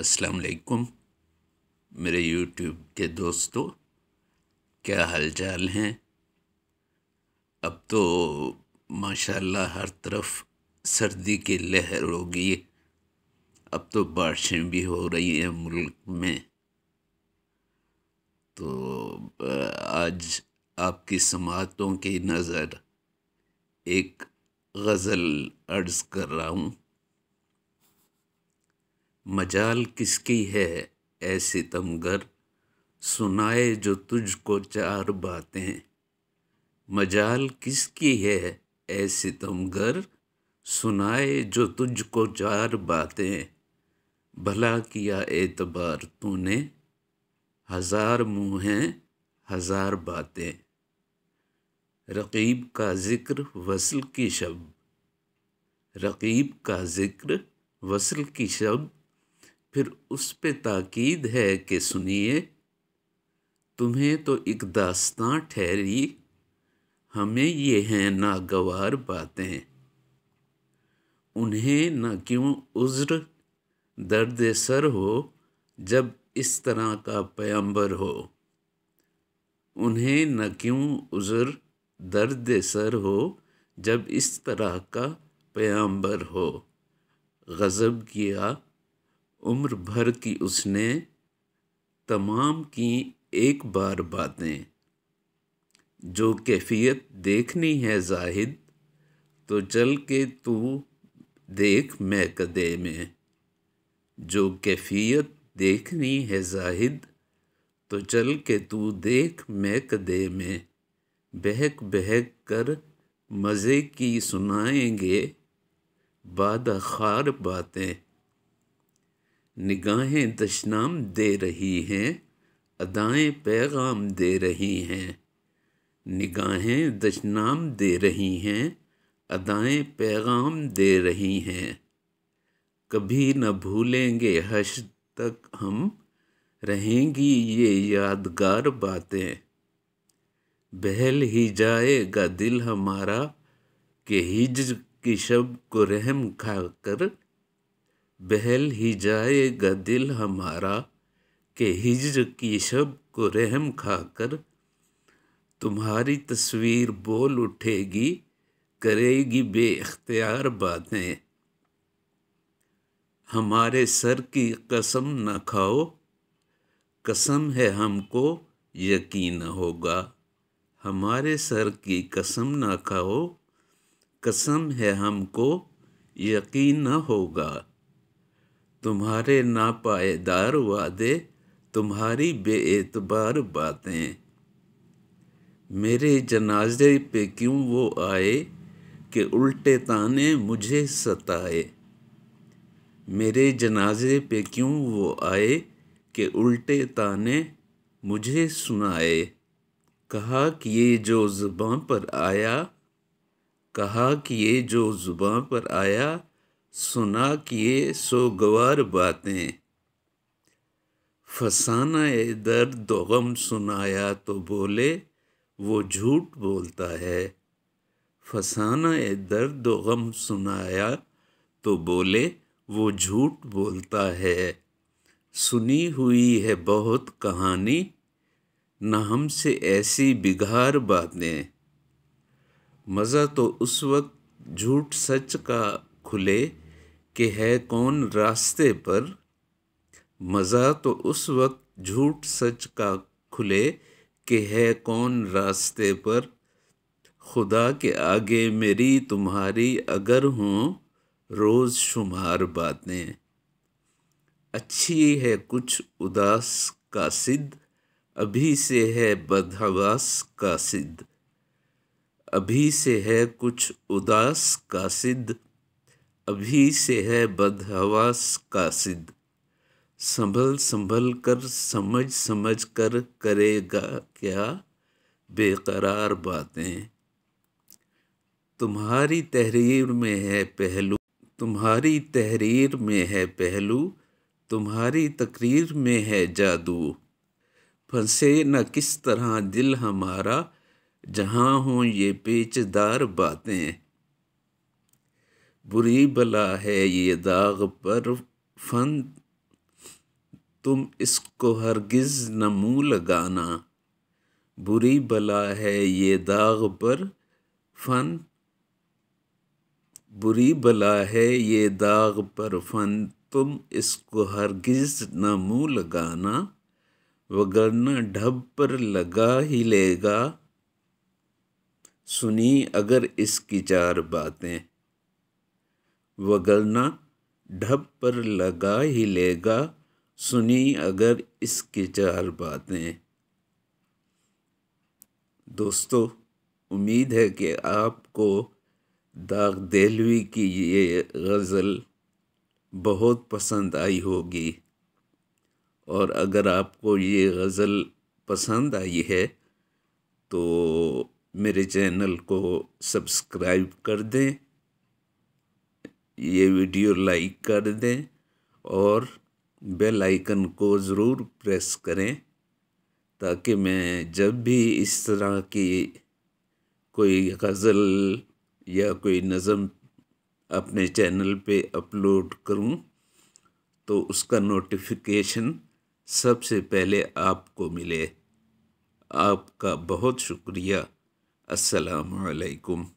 अस्सलाम वालेकुम मेरे यूट्यूब के दोस्तों क्या हालचाल हैं अब तो माशाल्लाह हर तरफ सर्दी की लहर होगी अब तो बारिशें भी हो रही हैं मुल्क में तो आज आपकी समातों की नज़र एक गज़ल अर्ज़ कर रहा हूँ मजाल किसकी है ए तमगर सुनाए जो तुझको चार बातें मजाल किसकी है ए तमगर सुनाए जो तुझको चार बातें भला किया एतबार तूने हज़ार मुँह हैं हज़ार बातें रकीब का ज़िक्र वसल की शब रकीब का ज़िक्र वसल की शब फिर उस पे ताकीद है कि सुनिए तुम्हें तो एक दास्तां ठहरी हमें ये हैं नागवार बातें उन्हें न क्यों उज्र दर्द सर हो जब इस तरह का पैम्बर हो उन्हें न क्यों उज्र दर्द सर हो जब इस तरह का पैम्बर हो गज़ब किया उम्र भर की उसने तमाम की एक बार बातें जो कैफियत देखनी है जाहिद तो चल के तू देख मैं कदे में जो कैफियत देखनी है जाहिद तो चल के तू देख मैं कदे में बहक बहक कर मज़े की सुनाएंगे बाद खार बातें निगाहें दशनाम दे रही हैं अदाएँ पैगाम दे रही हैं निगाहें दशनाम दे रही हैं अदाएँ पैगाम दे रही हैं कभी न भूलेंगे हश तक हम रहेंगी ये यादगार बातें बहल ही जाएगा दिल हमारा के हिज की शब को रहम खा कर बहल ही जाएगा दिल हमारा के हिजर की शब को रहम खाकर तुम्हारी तस्वीर बोल उठेगी करेगी बेख्तियार बातें हमारे सर की कसम न खाओ कसम है हमको यकीन होगा हमारे सर की कसम न खाओ कसम है हमको यकीन होगा तुम्हारे पाएदार वादे तुम्हारी बेएतबार बातें मेरे जनाजे पे क्यों वो आए कि उल्टे ताने मुझे सताए मेरे जनाजे पे क्यों वो आए कि उल्टे ताने मुझे सुनाए कहा कि ये जो ज़ुबान पर आया कहा कि ये जो ज़ुबान पर आया सुना किए सो गवार बातें फसाना ए दर्द गम सुनाया तो बोले वो झूठ बोलता है फसाना ए दर्द गम सुनाया तो बोले वो झूठ बोलता है सुनी हुई है बहुत कहानी न हमसे ऐसी बिघार बातें मज़ा तो उस वक्त झूठ सच का खुले कि है कौन रास्ते पर मज़ा तो उस वक्त झूठ सच का खुले कि है कौन रास्ते पर खुदा के आगे मेरी तुम्हारी अगर हों रोज़ शुमार बातें अच्छी है कुछ उदास का सिद्ध अभी से है बदहवास का सिद्ध अभी से है कुछ उदास का सिद्ध अभी से है बदहवास का सिद्ध संभल संभल कर समझ समझ कर करेगा क्या बेकरार बातें तुम्हारी तहरीर में है पहलू तुम्हारी तहरीर में है पहलू तुम्हारी तकरीर में है जादू फंसे न किस तरह दिल हमारा जहाँ हों ये पेचदार बातें बुरी बला है ये दाग़ पर फन तुम इसको हरगिज़ न मुँह लगाना बुरी बला है ये दाग़ पर फन बुरी बला है ये दाग़ पर फन तुम इसको हरगिज़ न मुँह लगाना वगरना ढब पर लगा ही लेगा सुनी अगर इसकी चार बातें वगलना ढब पर लगा ही लेगा सुनी अगर इसकी चार बातें दोस्तों उम्मीद है कि आपको दाग दहलवी की ये गज़ल बहुत पसंद आई होगी और अगर आपको ये गज़ल पसंद आई है तो मेरे चैनल को सब्सक्राइब कर दें ये वीडियो लाइक कर दें और बेल आइकन को ज़रूर प्रेस करें ताकि मैं जब भी इस तरह की कोई गज़ल या कोई नज़म अपने चैनल पे अपलोड करूं तो उसका नोटिफिकेशन सबसे पहले आपको मिले आपका बहुत शुक्रिया अस्सलाम वालेकुम